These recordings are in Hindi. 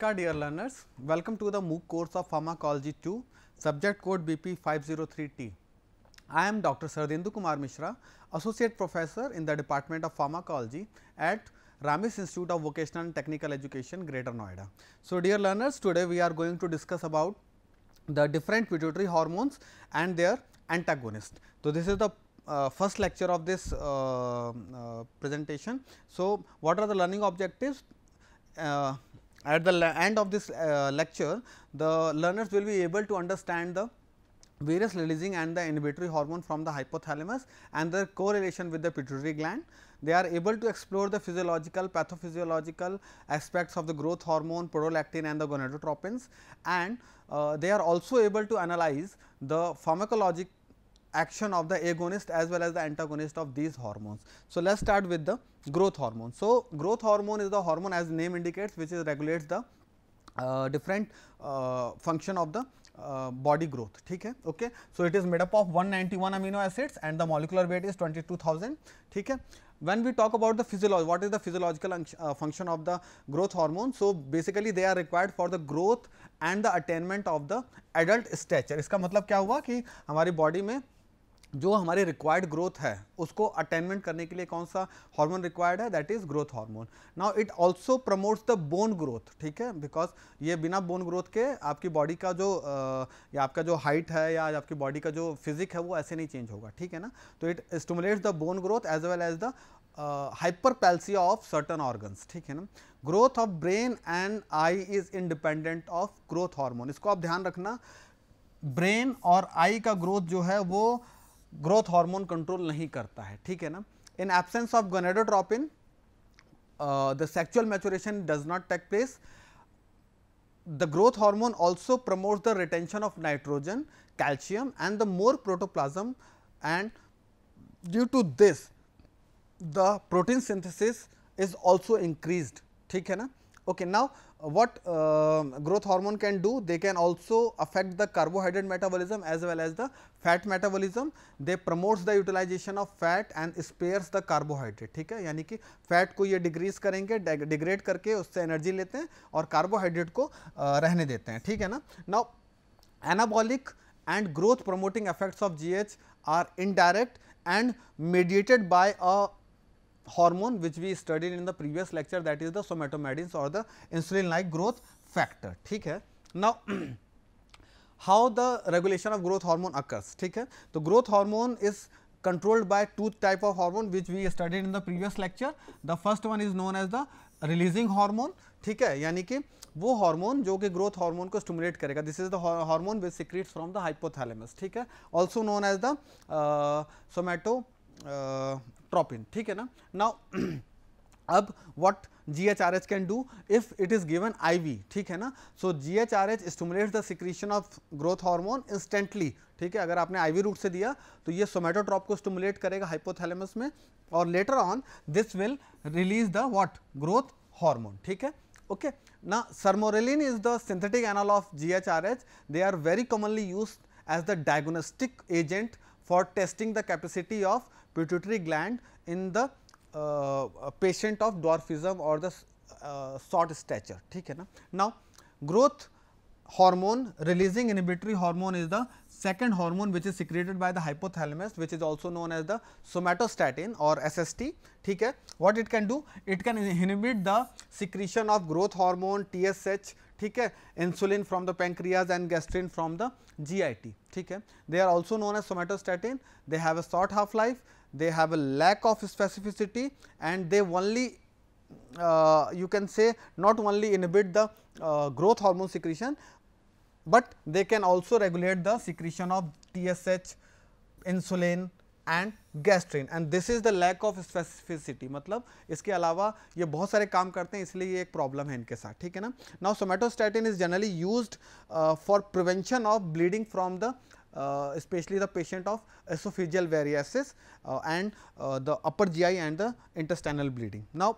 Namaskar dear learners, welcome to the MOOC course of Pharmacology 2, subject code BP 503T. I am Dr. Sardindu Kumar Mishra, Associate Professor in the Department of Pharmacology at Ramis Institute of Vocational and Technical Education, Greater Noida. So dear learners, today we are going to discuss about the different pituitary hormones and their antagonists. So this is the uh, first lecture of this uh, uh, presentation. So what are the learning objectives? Uh, at the end of this uh, lecture, the learners will be able to understand the various releasing and the inhibitory hormone from the hypothalamus and their correlation with the pituitary gland. They are able to explore the physiological, pathophysiological aspects of the growth hormone, prolactin and the gonadotropins and uh, they are also able to analyze the pharmacologic action of the agonist as well as the antagonist of these hormones. So, let us start with the growth hormone. So, growth hormone is the hormone as name indicates which is regulates the uh, different uh, function of the uh, body growth ठीक है okay so it is 191 amino acids and the molecular weight is 22000 ठीक है when we talk about the physiology what is the physiological uh, function of the growth hormone so basically they are required for the growth and the attainment of the adult stature इसका मतलब क्या हुआ कि हमारी body में जो हमारे रिक्वायर्ड ग्रोथ है उसको अटेनमेंट करने के लिए कौन सा हार्मोन रिक्वायर्ड है that is growth hormone now it also promotes the bone growth ठीक है बिकॉज ये बिना बोन ग्रोथ के आपकी बॉडी का जो या आपका जो हाइट है या आपकी बॉडी का जो फिजिक है वो ऐसे नहीं चेंज होगा ठीक है ना तो it stimulates the bone growth as well as the hyper of certain organs ठीक है ना growth of brain and eye is independent of growth hormone इसको आप ध्यान रखना ब्रेन और आई का ग्रोथ जो है वो ग्रोथ हार्मोन कंट्रोल नहीं करता है ठीक है ना in absence of gonadotropin the sexual maturation does not take place the growth hormone also promote the retention of nitrogen calcium and the more protoplasm and due to this the protein synthesis is also increase ठीक है ना Okay, now what uh, growth hormone can do? They can also affect the carbohydrate metabolism as well as the fat metabolism. They promotes the utilization of fat and spares the carbohydrate. theek hai yani ki fat ko ye decrease karenge degrade karke usse energy lete hain aur carbohydrate ko uh, rehne dete hain theek hai na Now anabolic and growth promoting effects of GH are indirect and mediated by a hormone which we studied in the previous lecture that is the somatomedins or the insulin like growth factor theek hai now how the regulation of growth hormone occurs theek hai तो growth hormone is controlled by two type of hormone which we studied in the previous lecture the first one is known as the releasing hormone theek hai yani ki वो हार्मोन जो कि ग्रोथ हार्मोन को स्टिमुलेट करेगा this is the hormone which secretes from the hypothalamus ठीक है also known as the somato tropin ठीक है ना now अब what GHRH can do if it is given IV ठीक है ना so GHRH stimulates the secretion of growth hormone instantly ठीक है अगर आपने IV रूट से दिया तो ये सोमेटोट्रॉप को स्टिमुलेट करेगा हाइपोथैलेमस में और later on this will release the what growth hormone ठीक है ओके ना sermorelin is the synthetic analogue of GHRH they are very commonly used as the diagnostic agent for testing the capacity of pituitary gland in the uh, patient of dwarfism or the uh, short stature. ठीक है ना? Now growth hormone releasing inhibitory hormone is the second hormone which is secreted by the hypothalamus which is also known as the somatostatin or SST ठीक है what it can do it can inhibit the secretion of growth hormone TSH ठीक है insulin from the pancreas and gastrin from the GIT ठीक है they are also known as somatostatin they have a short half life they have a lack of specificity and they only uh, you can say not only inhibit the uh, growth hormone secretion, but they can also regulate the secretion of TSH, insulin and gastrin and this is the lack of specificity. Matlab, iske alawa ye bahut sare kaam karte hain isliye ye ek problem hai inke saath. Na? Now, somatostatin is generally used uh, for prevention of bleeding from the uh, especially the patient of esophageal varices uh, and uh, the upper GI and the intestinal bleeding. Now,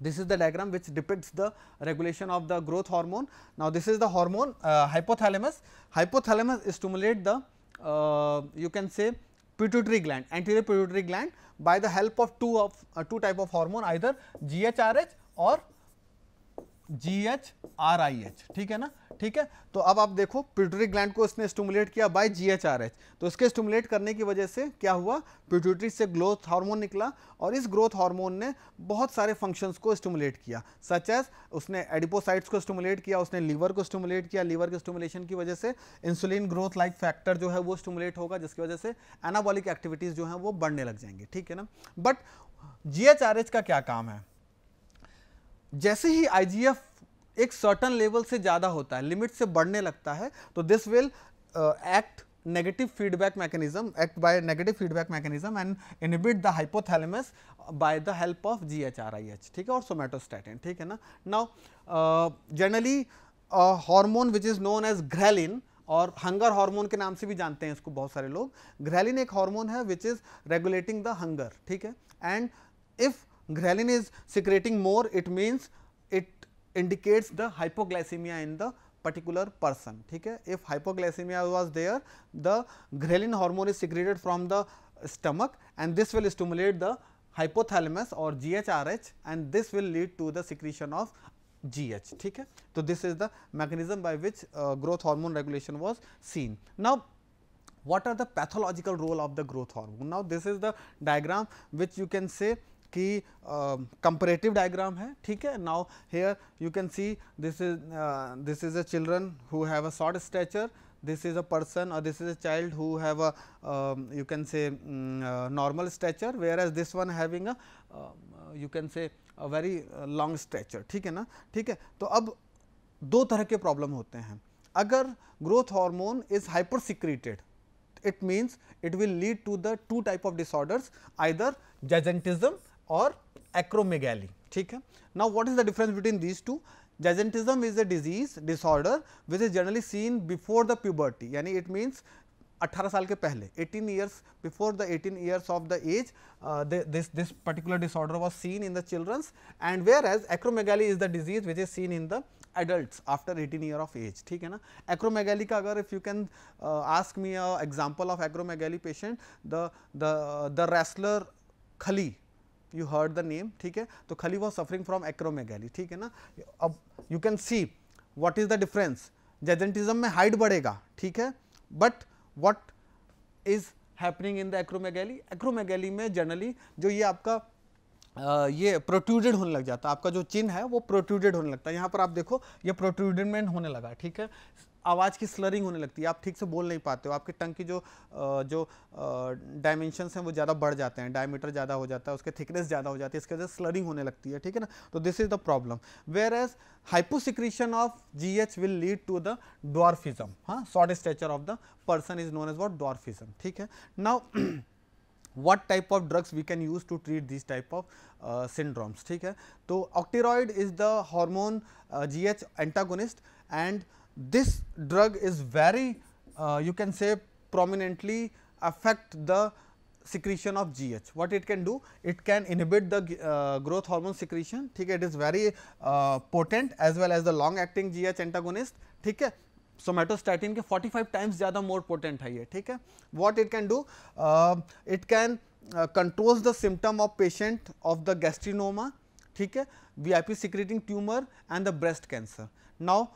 this is the diagram which depicts the regulation of the growth hormone. Now, this is the hormone uh, hypothalamus. Hypothalamus stimulate the uh, you can say pituitary gland, anterior pituitary gland by the help of two of uh, two type of hormone either GHRH or G H R I H ठीक है ना ठीक है तो अब आप देखो प्यूटरी ग्लैंड को इसने स्टूमुलेट किया by G H R H तो इसके स्टूमुलेट करने की वजह से क्या हुआ पिट्यूटरी से ग्रोथ हार्मोन निकला और इस ग्रोथ हार्मोन ने बहुत सारे फंक्शंस को स्टूमुलेट किया सच एज उसने एडिपोसाइट्स को स्टूमुलेट किया उसने लीवर को स्टमुलेट किया लीवर के स्टूमुलेशन की वजह से इंसुलिन ग्रोथ लाइक फैक्टर जो है वो स्टमुलेट होगा जिसकी वजह से एनाबॉलिक एक्टिविटीज़ जो है वो बढ़ने लग जाएंगे ठीक है ना but G H R H का क्या काम है जैसे ही आईजीएफ एक सर्टन लेवल से ज्यादा होता है लिमिट से बढ़ने लगता है तो this will act negative feedback mechanism act by negative feedback mechanism and inhibit the hypothalamus by the help of GHRIH ठीक है और सोमेटोस्टैटिन ठीक है ना now generally hormone which is known as ghrelin और हंगर हार्मोन के नाम से भी जानते हैं इसको बहुत सारे लोग ग्रेलिन एक हार्मोन है which is regulating the hunger ठीक है and if ghrelin is secreting more, it means it indicates the hypoglycemia in the particular person. Okay? If hypoglycemia was there, the ghrelin hormone is secreted from the stomach and this will stimulate the hypothalamus or GHRH and this will lead to the secretion of GH. Okay, so this is the mechanism by which uh, growth hormone regulation was seen. Now, what are the pathological role of the growth hormone? Now, this is the diagram which you can say कि कंपरेटिव डायग्राम है ठीक है now here you can see this is this is a children who have a short stature this is a person और this is a child who have a you can say normal stature whereas this one having a you can say a very long stretcher ठीक है ना ठीक है तो अब दो तरह के प्रॉब्लम होते हैं अगर growth hormone is hyper secreted it means it will lead to the two type of disorders either gigantism or acromegaly ठीक है now what is the difference between these two jazentism is a disease disorder which is generally seen before the puberty यानी it means 18 साल के पहले 18 years before the 18 years of the age uh, the, this this particular disorder was seen in the children's and whereas acromegaly is the disease which is seen in the adults after 18 year of age ठीक है ना acromegaly का अगर if you can uh, ask me a example of acromegaly patient the the the wrestler Khali you heard the name ठीक है तो खली वॉज सफरिंग फ्रॉम एक्रोमेगैली ठीक है ना अब you can see what is the difference gigantism में हाइट बढ़ेगा ठीक है but what is happening in the acromegaly acromegaly में जनरली जो ये आपका आ, ये प्रोट्यूडेड होने लग जाता है आपका जो चिन्ह है वो प्रोट्यूडेड होने लगता है यहाँ पर आप देखो ये प्रोट्यूडमेंट होने लगा ठीक है आवाज़ की स्लरिंग होने लगती है आप ठीक से बोल नहीं पाते हो आपके टंग की जो जो डायमेंशनस हैं वो ज़्यादा बढ़ जाते हैं डायमीटर ज़्यादा हो जाता है उसके थिकनेस ज़्यादा हो जाती है इसके वजह से स्लरिंग होने लगती है ठीक है ना तो this is the problem whereas hyposecretion of G H will lead to the dwarfism हाँ short stature of the person is known as what dwarfism ठीक है now what type of drugs we can use to treat this type of syndromes ठीक है तो octoroid is the hormone G H antagonist and this drug is very uh, you can say prominently affect the secretion of GH. What it can do? It can inhibit the uh, growth hormone secretion. Okay, It is very uh, potent as well as the long acting GH antagonist. Okay, Somatostatin के 45 times ज़्यादा more potent है ये. ठीक What it can do? Uh, it can uh, controls the symptom of patient of the gastrinoma. okay, VIP secreting tumor and the breast cancer. Now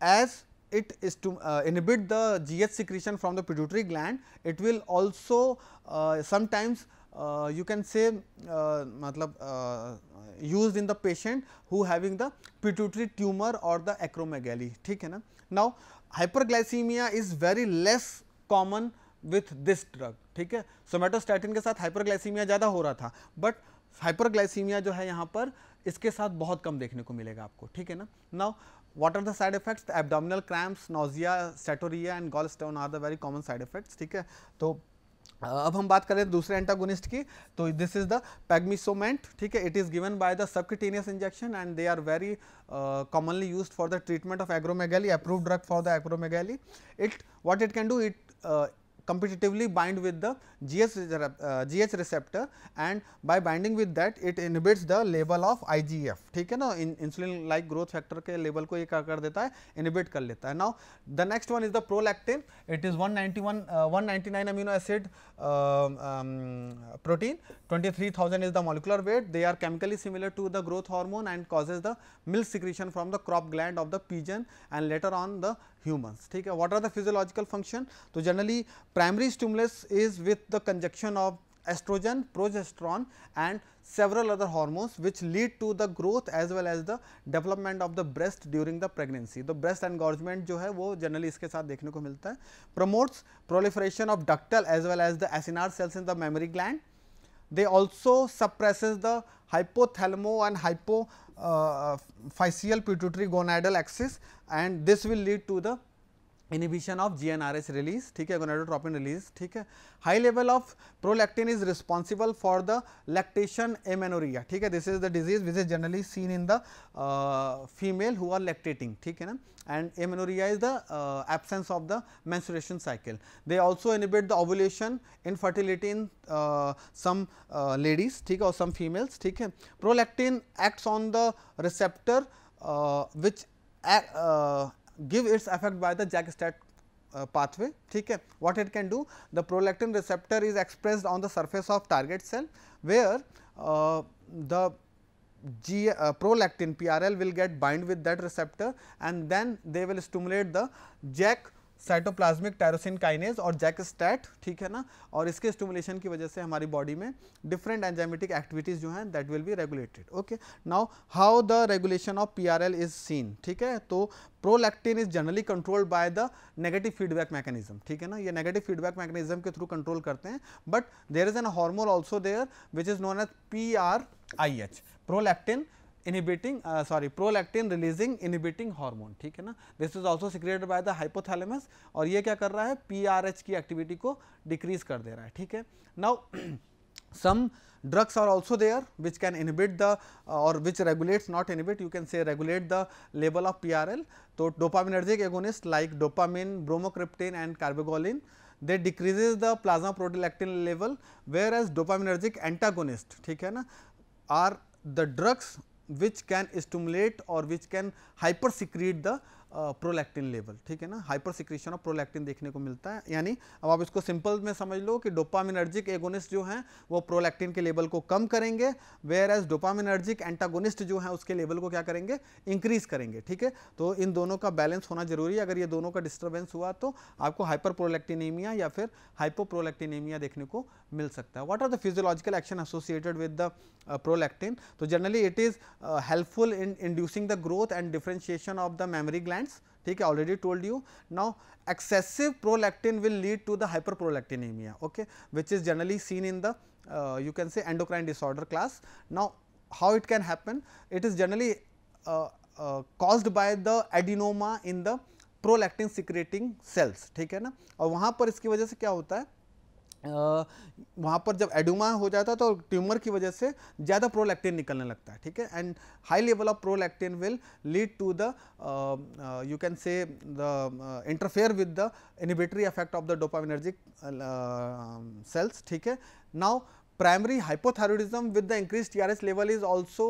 as it is to uh, inhibit the GH secretion from the pituitary gland, it will also uh, sometimes uh, you can say uh, matlab, uh, used in the patient who having the pituitary tumor or the acromegaly. ठीक है ना? Now hyperglycemia is very less common with this drug. ठीक है? Somatostatin के साथ hyperglycemia ज़्यादा हो रहा था, but hyperglycemia जो है यहाँ पर इसके साथ बहुत कम देखने को मिलेगा आपको ठीक है ना? Now What are the side effects? The abdominal cramps, nausea, saturia and gallstone are the very common side effects. ठीक है तो uh, अब हम बात करें दूसरे एंटागोनिस्ट की तो दिस इज द पैगमिसोमेंट ठीक है it is given by the subcutaneous injection and they are very commonly use for the treatment of acromegaly approve drug for the acromegaly it what it can do it competitively bind with the uh, GH receptor and by binding with that it inhibits the level of IGF ठीक है ना insulin like growth factor के level को ये क्या कर देता है inhibit कर लेता है now the next one is the prolactin it is 191 uh, 199 amino acid uh, um, protein 23000 is the molecular weight they are chemically similar to the growth hormone and causes the milk secretion from the crop gland of the pigeon and later on the humans ठीक है what are the physiological function तो generally primary stimulus is with the conjunction of estrogen progesterone and several other hormones which lead to the growth as well as the development of the breast during the pregnancy the breast engorgement जो है वो generally इसके साथ देखने को मिलता है promotes proliferation of ductal as well as the acinar cells in the mammary gland they also suppresses the hypothalamo and hypophyseal uh, uh pituitary gonadal axis and this will lead to the inhibition of G N R H release ठीक है गोनाडोट्रोपिन रिलीज ठीक है high level of prolactin is responsible for the lactation amenorrhoea ठीक है this is the disease which is generally seen in the female who are lactating ठीक है ना and amenorrhoea is the absence of the menstruation cycle they also inhibit the ovulation in fertility in some ladies ठीक है और some females ठीक है prolactin acts on the receptor which give its effect by the JAK-STAT uh, pathway ठीक है what it can do the prolactin receptor is expressed on the surface of target cell where uh, the G, uh, prolactin PRL will get bind with that receptor and then they will stimulate the JAK cytoplasmic tyrosine kinase और जैक स्टैट ठीक है ना और इसके स्टिमुलेशन की वजह से हमारी बॉडी में डिफरेंट एंजाइमेटिक एक्टिविटीज जो हैं that will be regulated okay now how the regulation of PRL is seen ठीक है तो prolactin is generally controlled by the negative feedback mechanism ठीक है ना ये नेगेटिव फीडबैक मैकेनिज्म के थ्रू कंट्रोल करते हैं but there is an hormone also there which is known as P R I H prolactin inhibiting uh, sorry prolactin releasing inhibiting hormone ठीक है ना this is also secreted by the hypothalamus और ये क्या कर रहा है PRH की activity को decrease कर दे रहा है ठीक है now some drugs are also there which can inhibit the uh, or which regulates not inhibit you can say regulate the level of PRL तो dopaminergic agonists like dopamine bromocryptine and carbagolin they decreases the plasma prolactin level whereas dopaminergic antagonist ठीक है ना are the drugs which can stimulate or which can hypersecrete the prolactin level ठीक है ना हाइपर सिक्रेशन ऑफ प्रोलैक्टिन देखने को मिलता है यानी अब आप इसको सिंपल में समझ लो कि डोपामिनर्जिक एगोनिस्ट जो हैं वो प्रोलैक्टिन के लेवल को कम करेंगे वेयर एज डोपामिनर्जिक एंटागोनिस्ट जो हैं उसके लेवल को क्या करेंगे इंक्रीज करेंगे ठीक है तो इन दोनों का बैलेंस होना जरूरी है अगर ये दोनों का डिस्टर्बेंस हुआ तो आपको हाइपर प्रोलैक्टिनेमिया या फिर हाइपोप्रोलैक्टिनेमिया देखने को मिल सकता है what are the physiological action associated with the prolactin तो generally it is helpful in inducing the growth and differentiation of the mammary gland glands ठीक है already told you now excessive prolactin will lead to the hyper prolactinaemia okay which is generally seen in the you can say endocrine disorder class now how it can happen it is generally caused by the adenoma in the prolactin secreting cells ठीक है ना और वहां पर इसकी वजह से क्या होता है वहाँ पर जब एडुमा हो जाता है तो ट्यूमर की वजह से ज़्यादा प्रोलैक्टिन निकलने लगता है ठीक है and high level of prolactin will lead to the you can say the interfere with the inhibitory effect of the dopaminergic cells ठीक है now primary hypothyroidism T R S level is also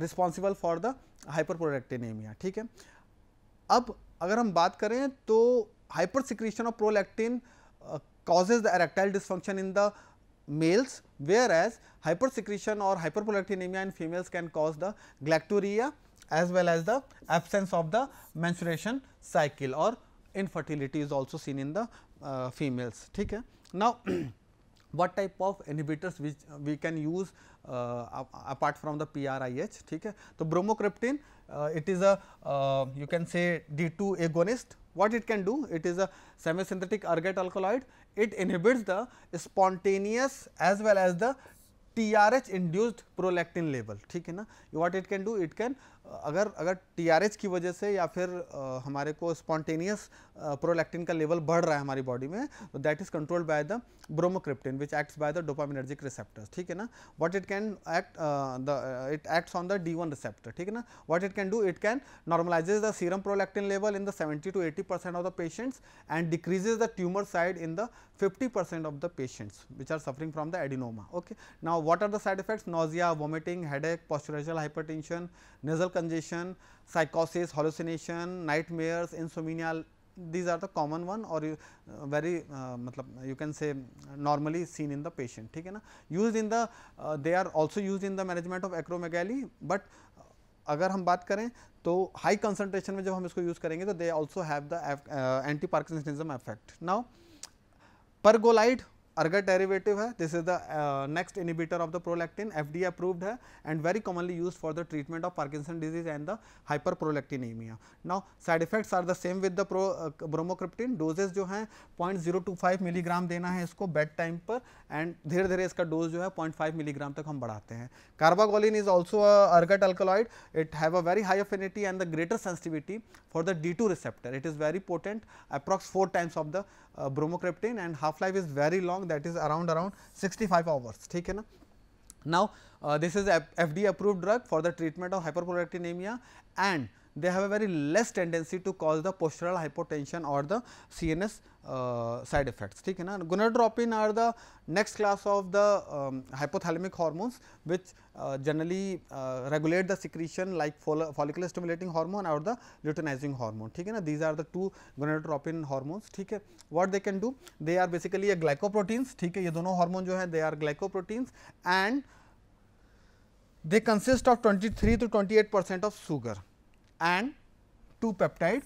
responsible for the hyper the एमिया ठीक है अब अगर हम बात करें तो hyper secretion of prolactin causes the erectile dysfunction in the males whereas hypersecretion or hyperprolactinemia in females can cause the galactorrhea, as well as the absence of the menstruation cycle or infertility is also seen in the uh, females theek now what type of inhibitors which we can use uh, apart from the PRIH ठीक है तो bromocryptine uh, it is a uh, you can say D2 agonist what it can do it is a semi-synthetic ergot alkaloid it inhibits the spontaneous as well as the TRH induced prolactin level. What it can do? It can अगर अगर टी की वजह से या फिर आ, हमारे को स्पॉन्टेनियस प्रोलैक्टिन का लेवल बढ़ रहा है हमारी बॉडी में तो that is controlled by the bromocriptine which acts by the dopaminergic receptors ठीक है ना what it can act the it acts on the D one receptor ठीक है ना what it can do it can normalizes the serum prolactin level in the seventy to eighty percent of the patients and decreases the tumour side in the 50 of the patients which are suffering from the adenoma okay now what are the side effects effects? Nausea, vomiting, headache, postural hypertension, nasal congestion साइकोसिस hallucination nightmares insomnia these are the common one और वेरी मतलब you can say normally seen in the patient ठीक है ना use in the they are also use in the management of acromegaly but अगर हम बात करें तो हाई कंसनट्रेशन में जब हम इसको यूज करेंगे तो they also have the anti parkinsonism effect now pergolide ergot derivative है this is the next inhibitor of the prolactin D approved है and very commonly use for the treatment of Parkinson disease and the hyper एमिया now side effects are the same with the pro bromocriptine dosages जो टू फाइव मिलीग्राम देना है इसको बेड टाइम पर एंड धीरे धीरे इसका डोज जो है पॉइंट फाइव मिलीग्राम तक हम बढ़ाते हैं cabergoline is also ergot alkaloid it have a very high and the greater sensitivity for the D two receptor it is very potent approx four times of the uh, bromocryptine and half life is very long that is around around 65 hours theek hai na now uh, this is a fda approved drug for the treatment of hyperprolactinemia and they have a very less tendency to cause the postural hypotension or the CNS uh, side effects. ठीक है gonadotropin are the next class of the um, hypothalamic hormones which uh, generally uh, regulate the secretion like follicular stimulating hormone or the luteinizing hormone. ठीक these are the two gonadotropin hormones. ठीक what they can do they are basically a glycoproteins. ठीक है ये दोनों hormone they are glycoproteins and they consist of 23 to 28 percent of sugar. And two peptide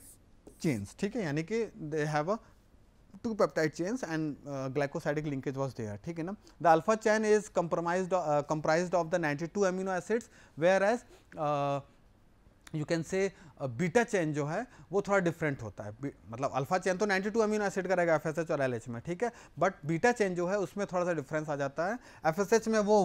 chains ठीक है यानी कि they have a two peptide chains and glycosidic linkage was there ठीक है ना the alpha chain is compromise comprise of the ninety two amino acids whereas you can say beta chain जो है वो थोड़ा डिफरेंट होता है मतलब अल्फा चेन तो 92 टू अमीनो एसिड का रहेगा एफ और एल में ठीक है बट बीटा चेन जो है उसमें थोड़ा सा डिफरेंस आ जाता है एफ में वो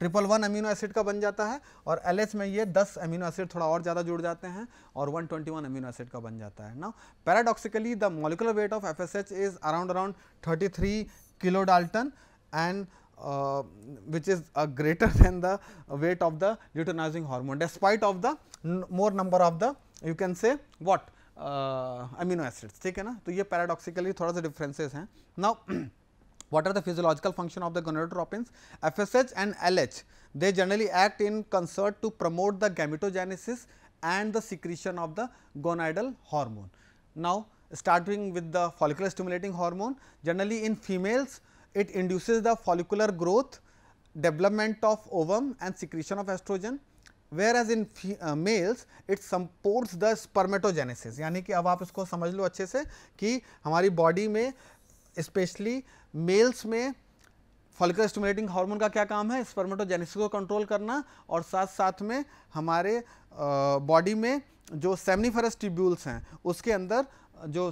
ट्रिपल वन अमीनो एसिड का बन जाता है और एल में ये 10 अमीनो एसिड थोड़ा और ज़्यादा जुड़ जाते हैं और 121 अमीनो एसिड का बन जाता है ना paradoxically the molecular weight of F is around around thirty kilo dalton and which is a greater than the weight of the luteinizing hormone despite of the more number of the you can say what uh, amino acids ठीक है ना तो ये paradoxically थोड़ा सा differences now what are the physiological function of the gonadotropins FSH and LH they generally act in concert to promote the gametogenesis and the secretion of the gonadal hormone now starting with the follicular stimulating hormone generally in females it induces the follicular growth development of ovum and secretion of estrogen whereas in uh, males it supports the spermatogenesis यानी कि अब आप इसको समझ लो अच्छे से कि हमारी बॉडी में स्पेशली मेल्स में फॉलिकल स्टिमुलेटिंग हार्मोन का क्या काम है स्पर्मेटोजेनेसिस को कंट्रोल करना और साथ साथ में हमारे बॉडी uh, में जो सेमनीफरस ट्यूब्यूल्स हैं उसके अंदर जो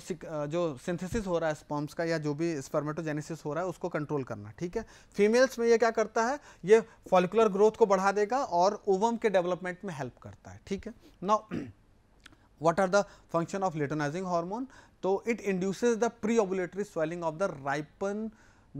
जो सिंथेसिस हो रहा है स्पॉम्स का या जो भी स्पर्मेटोजेनेसिस हो रहा है उसको कंट्रोल करना ठीक है फीमेल्स में ये क्या करता है ये फॉलिकुलर ग्रोथ को बढ़ा देगा और ओवम के डेवलपमेंट में हेल्प करता है ठीक है now what are the function of luteinizing hormone तो it induces the pre preovulatory swelling of the ripen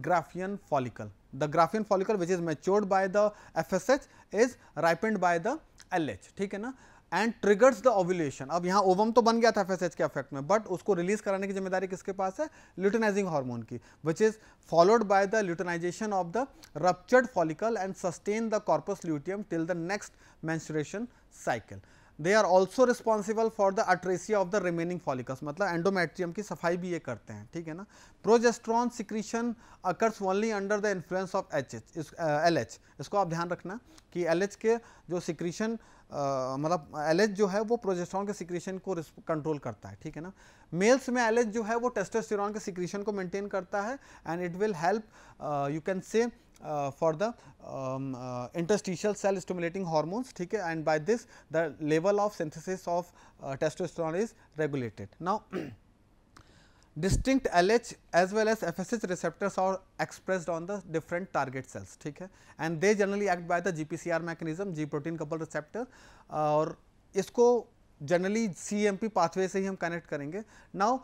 Graafian follicle the Graafian follicle which is matured by the F is ripened by the L H ठीक है ना एंड ट्रिगर्स द ओव्यूलेशन अब यहाँ ओवम तो बन गया था एफ के अफेक्ट में बट उसको रिलीज कराने की जिम्मेदारी किसके पास है ल्यूटनाइजिंग हार्मोन की which is followed by the luteinization of the ruptured follicle and sustain the corpus luteum till the next menstruation cycle they are also responsible for the atresia of the remaining follicles मतलब एंडोमेट्रियम की सफाई भी ये करते हैं ठीक है ना progesterone secretion occurs only under the influence of H H L H इसको आप ध्यान रखना कि एल एच के जो सिक्रीशन मतलब एल जो है वो प्रोजेस्ट्रॉन के सिक्रीशन को कंट्रोल करता है ठीक है ना मेल्स में एल जो है वो टेस्टोस्टेरॉन के सिक्रीशन को मेंटेन करता है and it will help you can say for the interstitial cell stimulating hormones ठीक है and by this the level of synthesis of testosterone is regulated now distinct L H as well as F S H receptor are expressed on the different target cells ठीक है and they generally act by the G P C R mechanism G protein couple receptor और इसको generally C M P pathway से ही हम कनेक्ट करेंगे now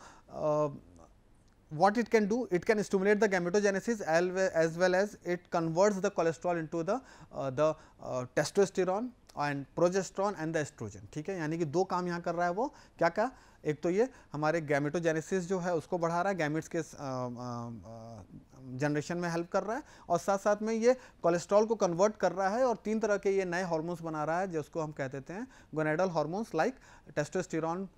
what it can do? It can stimulate the gametogenesis as well as it converts the cholesterol into the, uh, the uh, testosterone and progesterone and the oestrogen ठीक है यानी कि दो काम यहाँ कर रहा है वो क्या क्या एक तो ये हमारे गैमेटोजेनेसिस जो है उसको बढ़ा रहा है गैमिट्स के जनरेशन uh, uh, में हेल्प कर रहा है और साथ साथ में ये कोलेस्ट्रॉल को कन्वर्ट कर रहा है और तीन तरह के ये नए हार्मोन्स बना रहा है जिसको हम कह देते हैं gonadal hormones like testosterone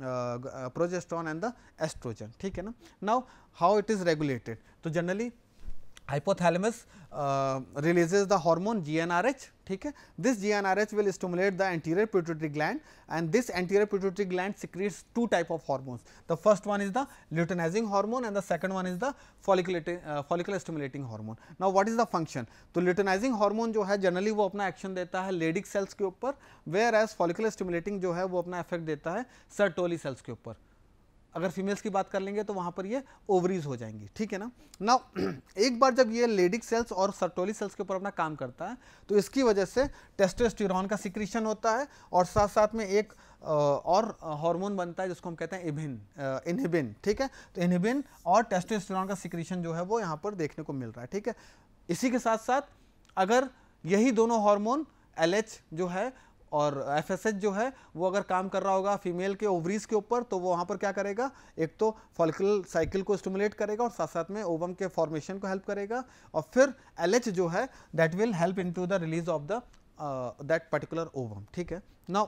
progesterone and the oestrogen ठीक है ना now how it is regulated तो generally hypothalamus releases the hormone H ठीक है this G N R H will stimulate the anterior pituitary gland and this anterior pituitary gland secretes two type of hormones the first one is the luteinizing hormone and the second one is the folliculating follicular stimulating hormone now what is the function तो ल्यूटनाइजिंग हार्मोन जो है जनरली वो अपना एक्शन देता है लेडिक सेल्स के ऊपर वेयर एज फॉलिकुलर स्टमुलेटिंग जो है वो अपना इफेक्ट देता है सर्टोली सेल्स के ऊपर अगर फीमेल्स की बात कर लेंगे तो वहाँ पर ये ओवरीज हो जाएंगी ठीक है ना ना एक बार जब ये लेडिक सेल्स और सर्टोली सेल्स के ऊपर अपना काम करता है तो इसकी वजह से टेस्टोस्टेरॉन का सिक्रीशन होता है और साथ साथ में एक और हार्मोन बनता है जिसको हम कहते हैं इभिन इनहिबिन ठीक है तो इनहिबिन और टेस्टोस्टेरॉन का सिक्रीशन जो है वो यहाँ पर देखने को मिल रहा है ठीक है इसी के साथ साथ अगर यही दोनों हॉर्मोन एल जो है और एफ जो है वो अगर काम कर रहा होगा फीमेल के ओवरीज के ऊपर तो वो वहाँ पर क्या करेगा एक तो फॉलिकल साइकिल को स्टमुलेट करेगा और साथ साथ में ओवम के फॉर्मेशन को हेल्प करेगा और फिर एल जो है that will help in the release of the that particular ovum ठीक है ना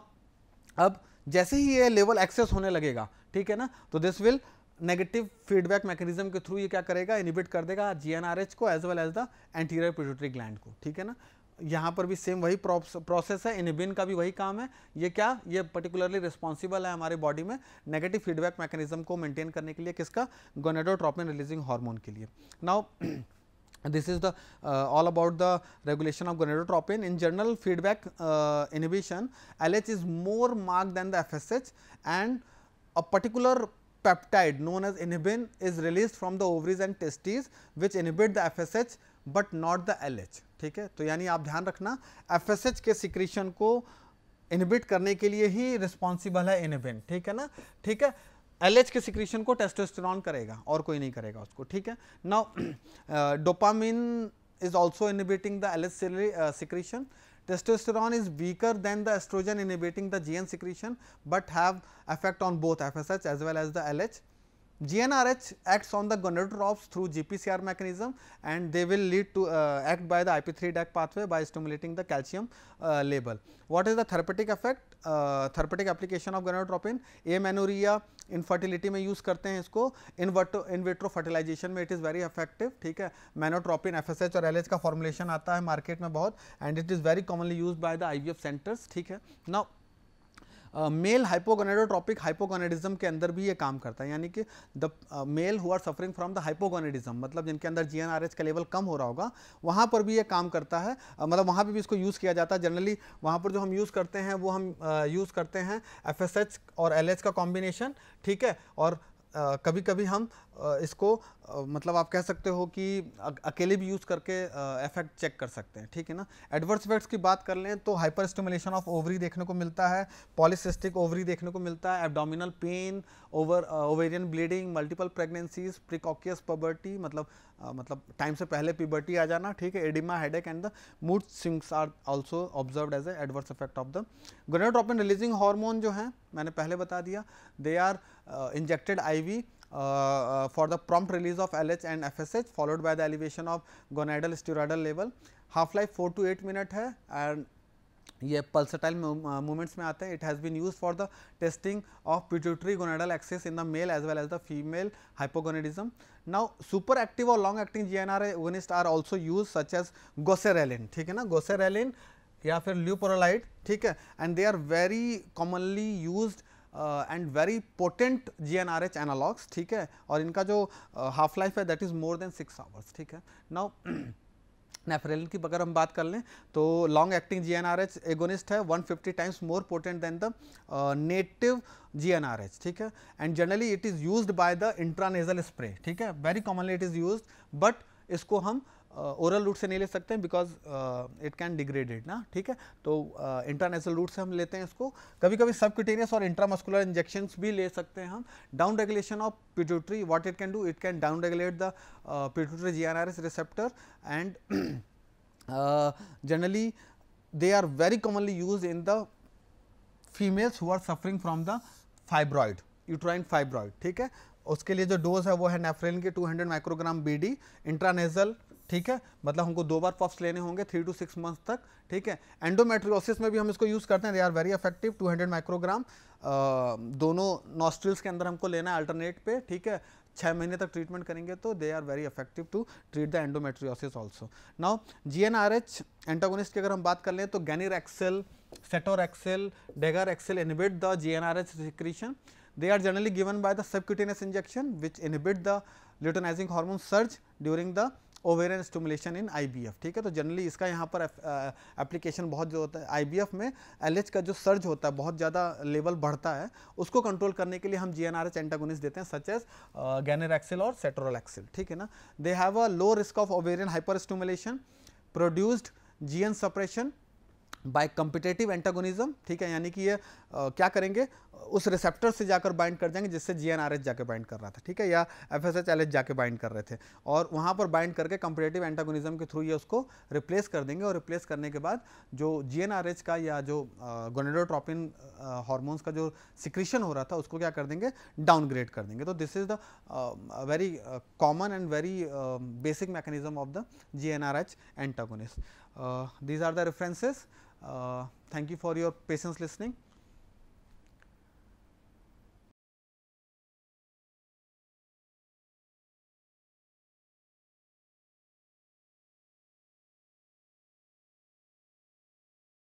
अब जैसे ही ये लेवल एक्सेस होने लगेगा ठीक है ना तो this will negative feedback mechanism के थ्रू ये क्या करेगा इनिबिट कर देगा जी को as well as the anterior pituitary gland को ठीक है ना यहाँ पर भी सेम वही प्रोसेस है इनबिन का भी वही काम है ये क्या ये पर्टिकुलरली रिस्पॉन्सिबल है हमारे बॉडी में नेगेटिव फीडबैक मैकेनिज्म को मेंटेन करने के लिए किसका गोनेडोट्रोपिन रिलीजिंग हार्मोन के लिए now this is the all about the regulation of gonadotropin in general feedback inhibition L is more mark than the F and a particular peptide known as inhibin is released from the ovaries and testes which inhibit the fsh but not the L H ठीक है तो यानी आप ध्यान रखना एफ एस एच के सिक्रीशन को इनहिबिट करने के लिए ही रिस्पॉन्सिबल है इनिबिन ठीक है ना ठीक है एल एच के सिक्रीशन को टेस्टोस्टेरॉन करेगा और कोई नहीं करेगा उसको ठीक है ना dopamine is also inhibiting the L H secretion testosterone is weaker than the estrogen inhibiting the G N secretion but have affect on both F S H as well as the L H GNRH acts on the gonadotrophs through GPCR mechanism and they will lead to uh, act by the IP3 DAC pathway by stimulating the calcium uh, label. What is the therapeutic effect? Uh, therapeutic application of gonadotropin amenorrhea infertility में use karte hain isko, in vitro in vitro fertilization में it is very effective theek hai, manotropin FSH और LH ka formulation aata hai market mein bahut and it is very commonly used by the IVF centers theek hai. now male hypogonadotropic hypogonadism के अंदर भी ये काम करता है यानी कि the male who are suffering from the hypogonadism मतलब जिनके अंदर जी का लेवल कम हो रहा होगा वहाँ पर भी ये काम करता है uh, मतलब वहाँ पर भी इसको यूज़ किया जाता है जनरली वहाँ पर जो हम यूज़ करते हैं वो हम यूज़ करते हैं एफ और एल का कॉम्बिनेशन ठीक है और Uh, कभी कभी हम इसको मतलब आप कह सकते हो कि अकेले भी यूज़ करके इफेक्ट चेक कर सकते हैं ठीक है ना एडवर्स इफेक्ट्स की बात कर लें तो हाइपर स्टिमुलेशन ऑफ ओवरी देखने को मिलता है पॉलिसिस्टिक ओवरी देखने को मिलता है abdominal pain over ovarian bleeding multiple pregnancies precocious puberty मतलब आ, मतलब टाइम से पहले पिबर्टी आ जाना ठीक है oedema headache and the mood swings are also observe as a adverse effect of the gonadotropin releasing hormone जो है मैंने पहले बता दिया they are injected I V Uh, uh, for the prompt release of LH and FSH followed by the elevation of gonadal steroidal level. Half life 4 to 8 minute है and ये pulsatile uh, movements में आते हैं it has been used for the testing of pituitary gonadal axis in the male as well as the female hypogonadism. Now super active or long acting GNR agonists are also used such as goserelin. ठीक है ना Goserelin या फिर and ठीक है very commonly used very and very potent G N R H analogues ठीक है और इनका जो हाफ uh, लाइफ है that is more than six hours ठीक है नाउ नेफ्रेलिन की अगर हम बात कर लें तो long acting G N R H agonist है 150 times more potent than the native G N R H ठीक है and generally it is use by the intranasal spray ठीक है very commonly it is use but इसको हम ओरल uh, रूट से नहीं ले सकते हैं बिकॉज इट कैन डिग्रेडेड ना ठीक है तो इंट्रानेसनल uh, रूट से हम लेते हैं इसको कभी कभी सबक्यूटेनियस और इंट्रामस्कुलर इंजेक्शन भी ले सकते हैं हम down regulation of pituitary what it can do it can down regulate the pituitary G N R S receptor and generally they are very commonly use in the females who are suffering from the fibroid uterine fibroid ठीक है उसके लिए जो डोज है वो है नेफ्रेन के 200 माइक्रोग्राम बीडी इंट्रानेजल ठीक है मतलब हमको दो बार पफ्स लेने होंगे थ्री टू सिक्स मंथ तक ठीक है एंडोमेट्रियोसिस में भी हम इसको यूज़ करते हैं they are very effective 200 microgram दोनों नॉस्ट्रिल्स के अंदर हमको लेना है अल्टरनेट पे ठीक है छः महीने तक ट्रीटमेंट करेंगे तो they are very effective to treat the endometriosis also now G N R H antagonist की अगर हम बात कर लें तो ganirelix cetrorelix degarelix inhibit the G N R H secretion they are generally given by the subcutaneous injection which inhibit the luteinizing hormone surge during the ovarian stimulation in IVF ठीक है तो जनरली इसका यहाँ पर एप्लीकेशन बहुत जो होता है आईबीएफ में एलएच का जो सर्ज होता है बहुत ज़्यादा लेवल बढ़ता है उसको कंट्रोल करने के लिए हम जी एन आर एच देते हैं सच एज गैनरक्सिल और सेट्रोलैक्सिल ठीक है ना they have a low risk of ovarian hyper stimulation produced G N suppression by competitive antagonism ठीक है यानी कि ये आ, क्या करेंगे उस रिसेप्टर से जाकर बाइंड कर जाएंगे जिससे जी जाके बाइंड कर रहा था ठीक है या एफ एस जाके बाइंड कर रहे थे और वहाँ पर बाइंड करके कम्पिटेटिव एंटागोनिज्म के थ्रू ये उसको रिप्लेस कर देंगे और रिप्लेस करने के बाद जो जी का या जो गोनेडोट्रोपिन हॉर्मोन्स का जो सिक्रीशन हो रहा था उसको क्या कर देंगे डाउनग्रेड कर देंगे तो this is the very common and very basic mechanism of the G N R H antagonist these are the references Uh, thank you for your patience listening.